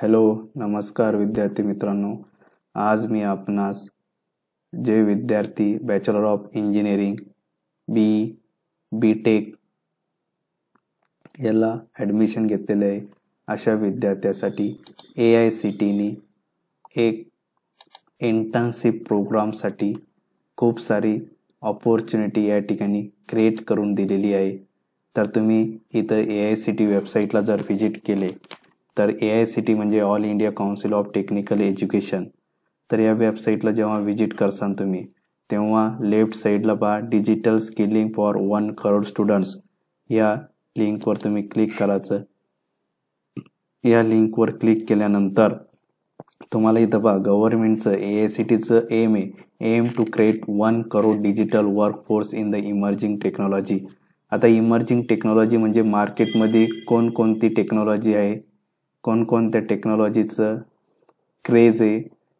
hello नमस्कार विद्यार्थी मित्रांनो आज मी आपणास जे विद्यार्थी bachelor of engineering B B tech याला ॲडमिशन घेतलेलं आहे अशा विद्यार्थ्यासाठी ए आय सी टीने एक इंटर्नशिप प्रोग्रामसाठी खूप सारी ऑपॉर्च्युनिटी या ठिकाणी क्रिएट करून दिलेली आहे तर तुम्ही इथं ए आय सी टी वेबसाईटला जर व्हिजिट केले तर ए आय सी टी म्हणजे all India council of technical education तर या वेबसाईटला जेव्हा व्हिजिट करसान तुम्ही तेव्हा लेफ्ट साईडला पहा digital skilling for one crore students या लिंकवर तुम्ही क्लिक करायचं या लिंकवर क्लिक केल्यानंतर तुम्हाला इथं पहा गव्हर्नमेंटचं ए आय सी टीचं एम आहे aim to create one crore digital work force in the emerging technology आता इमर्जिंग टेक्नॉलॉजी म्हणजे मार्केटमध्ये कोणकोणती टेक्नॉलॉजी आहे कोणकोणत्या टेक्नॉलॉजीचं क्रेज आहे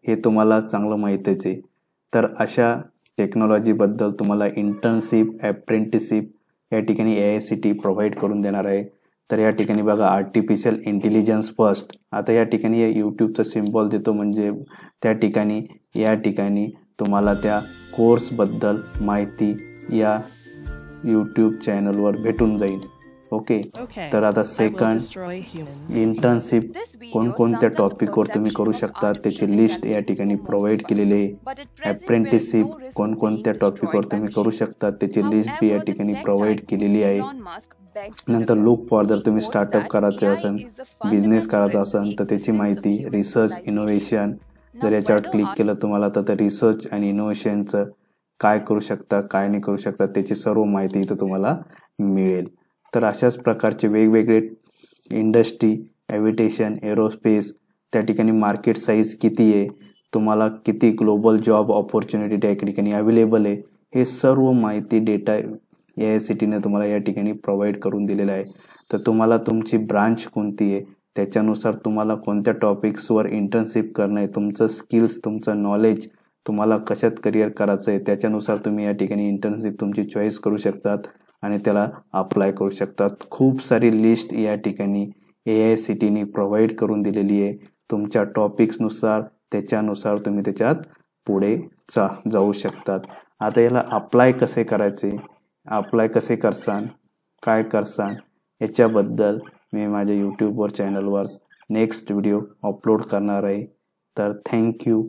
हे तुम्हाला चांगलं माहितीच आहे तर अशा टेक्नॉलॉजीबद्दल तुम्हाला इंटर्नशिप ॲप्रेंटिसशिप या ठिकाणी A I C T provide करून देणार आहे तर या ठिकाणी बघा आर्टिफिशियल इंटेलिजन्स फर्स्ट आता या ठिकाणी यूट्यूबचा सिम्बॉल देतो म्हणजे त्या ठिकाणी या ठिकाणी तुम्हाला त्या कोर्सबद्दल माहिती या यूट्यूब चॅनलवर भेटून जाईल ओके तर आता सेकंड इंटर्नशिप कोणकोणत्या टॉपिकवर तुम्ही करू शकता त्याची लिस्ट या ठिकाणी प्रोव्हाइड केलेली आहे अप्रेंटिसशिप कोणकोणत्या टॉपिकवर तुम्ही करू शकता त्याची लिस्ट बी या ठिकाणी प्रोव्हाइड केलेली आहे नंतर लुक फॉर जर तुम्ही स्टार्टअप करायचं असेल बिझनेस करायचा असेल तर त्याची माहिती रिसर्च इनोव्हेशन जर याच्यावर क्लिक केलं तुम्हाला तर रिसर्च आणि इनोव्हेशनचं काय करू शकता काय नाही करू शकता त्याची सर्व माहिती इथं तुम्हाला मिळेल तर अशाच प्रकारचे वेगवेगळे इंडस्ट्री ॲव्हिटेशन एरोस्पेस त्या ठिकाणी मार्केट साईज किती आहे तुम्हाला किती ग्लोबल जॉब ऑपॉर्च्युनिटी त्या ठिकाणी अवेलेबल आहे हे सर्व माहिती डेटा ए आय सी टीने तुम्हाला या ठिकाणी प्रोव्हाइड करून दिलेलं आहे तर तुम्हाला तुमची ब्रांच कोणती आहे त्याच्यानुसार तुम्हाला कोणत्या टॉपिक्सवर इंटर्नशिप करणं आहे तुमचं स्किल्स तुमचं नॉलेज तुम्हाला कशात करिअर करायचं आहे त्याच्यानुसार तुम्ही या ठिकाणी इंटर्नशिप तुमची चॉईस करू शकतात आणि त्याला अप्लाय करू शकतात खूप सारी लिस्ट या ठिकाणी ए आय सी टीने प्रोव्हाइड करून दिलेली आहे तुमच्या टॉपिक्सनुसार त्याच्यानुसार तुम्ही त्याच्यात पुढे चा जाऊ शकतात आता याला अप्लाय कसे करायचे अप्लाय कसे करसान काय करसान याच्याबद्दल मी माझ्या यूट्यूबवर चॅनलवर नेक्स्ट व्हिडिओ अपलोड करणार आहे तर थँक्यू